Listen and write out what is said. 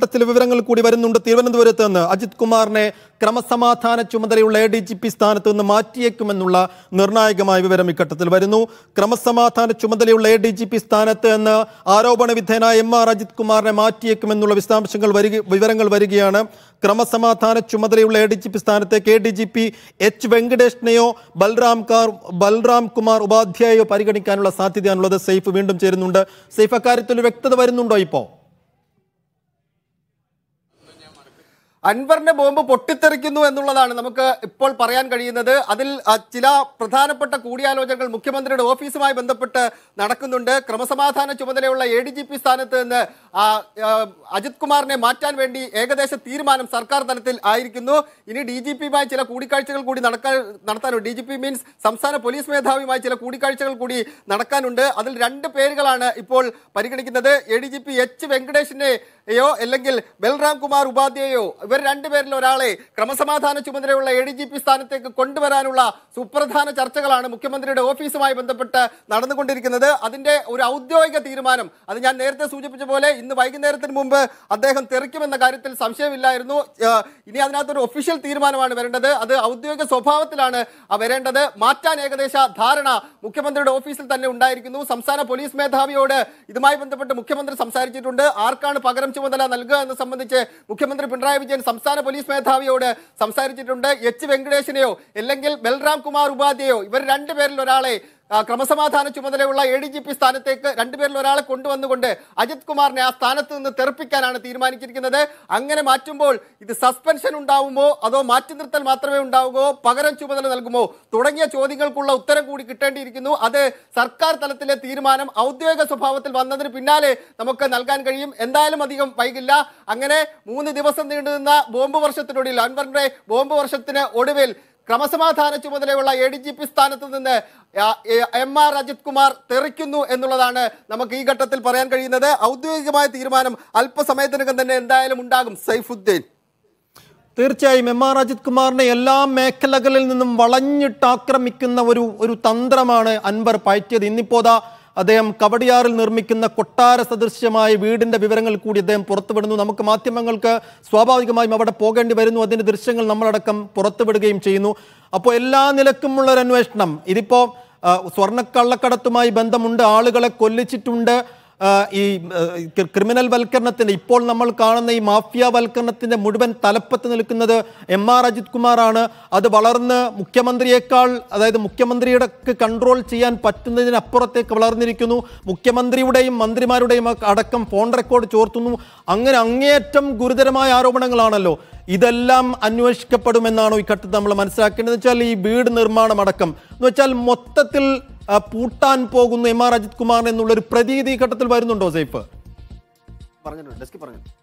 ബന്ധപ്പെട്ട വിവരങ്ങൾ കൂടി വരുന്നുണ്ട് തിരുവനന്തപുരത്ത് നിന്ന് അജിത് കുമാറിനെ ക്രമസമാധാന ചുമതലയുള്ള എ ഡി ജി പി സ്ഥാനത്ത് നിന്ന് മാറ്റിയേക്കുമെന്നുള്ള നിർണായകമായ വിവരം ഇക്കട്ടത്തിൽ വരുന്നു ക്രമസമാധാന ചുമതലയുള്ള എ ഡി ജി പി സ്ഥാനത്ത് നിന്ന് ആരോപണ വിധേയനായ എം ആർ അജിത് കുമാറിനെ മാറ്റിയേക്കുമെന്നുള്ള വിശദാംശങ്ങൾ വരിക വിവരങ്ങൾ വരികയാണ് ക്രമസമാധാന ചുമതലയുള്ള എ ഡി ജി പി സ്ഥാനത്തേക്ക് A D G P H വെങ്കടേഷിനെയോ ബൽറാം കാർ ബൽറാം കുമാർ ഉപാധ്യായോ പരിഗണിക്കാനുള്ള സാധ്യതയാണുള്ളത് സെയ്ഫ് വീണ്ടും ചേരുന്നുണ്ട് സെയ്ഫ് അക്കാര്യത്തിൽ വ്യക്തത വരുന്നുണ്ടോ ഇപ്പോൾ അൻവറിന്റെ ബോംബ് പൊട്ടിത്തെറിക്കുന്നു എന്നുള്ളതാണ് നമുക്ക് ഇപ്പോൾ പറയാൻ കഴിയുന്നത് അതിൽ ചില പ്രധാനപ്പെട്ട കൂടിയാലോചനകൾ മുഖ്യമന്ത്രിയുടെ ഓഫീസുമായി ബന്ധപ്പെട്ട് നടക്കുന്നുണ്ട് ക്രമസമാധാന ചുമതലയുള്ള എ ഡി ജി പി സ്ഥാനത്ത് നിന്ന് അജിത് കുമാറിനെ മാറ്റാൻ വേണ്ടി ഏകദേശ തീരുമാനം സർക്കാർ തലത്തിൽ ആയിരിക്കുന്നു ഇനി ഡി ജി പിയുമായി ചില കൂടിക്കാഴ്ചകൾ കൂടി നടക്കാൻ നടത്താനുണ്ട് ഡി ജി പി മീൻസ് സംസ്ഥാന പോലീസ് മേധാവിയുമായി ചില കൂടിക്കാഴ്ചകൾ കൂടി നടക്കാനുണ്ട് അതിൽ രണ്ട് പേരുകളാണ് ഇപ്പോൾ പരിഗണിക്കുന്നത് A D G P H വെങ്കടേഷിനെ യോ അല്ലെങ്കിൽ ബൽറാം കുമാർ ഉപാധ്യായോ ഇവർ രണ്ടുപേരിൽ ഒരാളെ ക്രമസമാധാന ചുമതലയുള്ള എ ഡി ജി പി സ്ഥാനത്തേക്ക് കൊണ്ടുവരാനുള്ള സുപ്രധാന ചർച്ചകളാണ് മുഖ്യമന്ത്രിയുടെ ഓഫീസുമായി ബന്ധപ്പെട്ട് നടന്നുകൊണ്ടിരിക്കുന്നത് അതിന്റെ ഒരു ഔദ്യോഗിക തീരുമാനം അത് ഞാൻ നേരത്തെ സൂചിപ്പിച്ച പോലെ ഇന്ന് വൈകുന്നേരത്തിന് മുമ്പ് അദ്ദേഹം തെറിക്കുമെന്ന കാര്യത്തിൽ സംശയമില്ലായിരുന്നു ഇനി അതിനകത്തൊരു ഒഫീഷ്യൽ തീരുമാനമാണ് വരേണ്ടത് അത് ഔദ്യോഗിക സ്വഭാവത്തിലാണ് വരേണ്ടത് മാറ്റാൻ ഏകദേശ ധാരണ മുഖ്യമന്ത്രിയുടെ ഓഫീസിൽ തന്നെ ഉണ്ടായിരിക്കുന്നു സംസ്ഥാന പോലീസ് മേധാവിയോട് ഇതുമായി ബന്ധപ്പെട്ട് മുഖ്യമന്ത്രി സംസാരിച്ചിട്ടുണ്ട് ആർക്കാണ് പകരം ചുമതല നൽകുക എന്ന് സംബന്ധിച്ച് മുഖ്യമന്ത്രി പിണറായി വിജയൻ സംസ്ഥാന പോലീസ് മേധാവിയോട് സംസാരിച്ചിട്ടുണ്ട് എച്ച് വെങ്കടേഷിനെയോ അല്ലെങ്കിൽ ബൽറാം കുമാർ ഉപാധ്യയോ ഇവർ രണ്ടുപേരിൽ ഒരാളെ ക്രമസമാധാന ചുമതലയുള്ള എ ഡി ജി പി സ്ഥാനത്തേക്ക് രണ്ടുപേരിൽ ഒരാളെ കൊണ്ടുവന്നുകൊണ്ട് അജിത് കുമാറിനെ ആ സ്ഥാനത്ത് നിന്ന് തെറിപ്പിക്കാനാണ് തീരുമാനിച്ചിരിക്കുന്നത് അങ്ങനെ മാറ്റുമ്പോൾ ഇത് സസ്പെൻഷൻ ഉണ്ടാവുമോ അതോ മാറ്റി നിർത്തൽ മാത്രമേ ഉണ്ടാവുമോ പകരം ചുമതല നൽകുമോ തുടങ്ങിയ ചോദ്യങ്ങൾക്കുള്ള ഉത്തരം കൂടി കിട്ടേണ്ടിയിരിക്കുന്നു അത് സർക്കാർ തലത്തിലെ തീരുമാനം ഔദ്യോഗിക സ്വഭാവത്തിൽ വന്നതിന് പിന്നാലെ നമുക്ക് നൽകാൻ കഴിയും എന്തായാലും അധികം വൈകില്ല അങ്ങനെ മൂന്ന് ദിവസം നീണ്ടുനിന്ന ബോംബ് വർഷത്തിനൊടുവിൽ അൻവറിന്റെ ബോംബ് വർഷത്തിന് ഒടുവിൽ ക്രമസമാധാന ചുമതലയുള്ള എ ഡി ജി പി സ്ഥാനത്ത് നിന്ന് എം ആർ അജിത് കുമാർ തെറിക്കുന്നു എന്നുള്ളതാണ് നമുക്ക് ഈ ഘട്ടത്തിൽ പറയാൻ കഴിയുന്നത് ഔദ്യോഗികമായ തീരുമാനം അല്പസമയത്തിനകം തന്നെ എന്തായാലും ഉണ്ടാകും സൈഫുദ്ദീൻ തീർച്ചയായും എം ആർ അജിത് കുമാറിനെ എല്ലാ മേഖലകളിൽ നിന്നും ആക്രമിക്കുന്ന ഒരു ഒരു തന്ത്രമാണ് അൻവർ പയറ്റിയത് ഇന്നിപ്പോ അദ്ദേഹം കവടിയാറിൽ നിർമ്മിക്കുന്ന കൊട്ടാര സദൃശ്യമായ വീടിന്റെ വിവരങ്ങൾ കൂടി അദ്ദേഹം പുറത്തുവിടുന്നു നമുക്ക് മാധ്യമങ്ങൾക്ക് സ്വാഭാവികമായും അവിടെ പോകേണ്ടി വരുന്നു അതിന്റെ ദൃശ്യങ്ങൾ നമ്മളടക്കം പുറത്തുവിടുകയും ചെയ്യുന്നു അപ്പോൾ എല്ലാ നിലക്കുമുള്ള അന്വേഷണം ഇതിപ്പോൾ സ്വർണ്ണക്കള്ളക്കടത്തുമായി ബന്ധമുണ്ട് ആളുകളെ കൊല്ലിച്ചിട്ടുണ്ട് ഈ ക്രിമിനൽ വൽക്കരണത്തിൻ്റെ ഇപ്പോൾ നമ്മൾ കാണുന്ന ഈ മാഫിയ വൽക്കരണത്തിൻ്റെ മുഴുവൻ തലപ്പത്ത് നിൽക്കുന്നത് എം ആർ അജിത് കുമാറാണ് അത് വളർന്ന് മുഖ്യമന്ത്രിയേക്കാൾ അതായത് മുഖ്യമന്ത്രിയുടെ കൺട്രോൾ ചെയ്യാൻ പറ്റുന്നതിനപ്പുറത്തേക്ക് വളർന്നിരിക്കുന്നു മുഖ്യമന്ത്രിയുടെയും മന്ത്രിമാരുടെയും അടക്കം ഫോൺ റെക്കോർഡ് ചോർത്തുന്നു അങ്ങനെ അങ്ങേയറ്റം ഗുരുതരമായ ആരോപണങ്ങളാണല്ലോ ഇതെല്ലാം അന്വേഷിക്കപ്പെടുമെന്നാണോ ഈ ഘട്ടത്തിൽ നമ്മൾ മനസ്സിലാക്കേണ്ടത് വെച്ചാൽ ഈ വീട് നിർമ്മാണം അടക്കം എന്ന് വെച്ചാൽ മൊത്തത്തിൽ പൂട്ടാൻ പോകുന്നു എം ആർ അജിത് കുമാർ എന്നുള്ള ഒരു പ്രതീതി ഘട്ടത്തിൽ വരുന്നുണ്ടോ സൈഫ് പറഞ്ഞിട്ടുണ്ട് ഡെസ്കി പറഞ്ഞു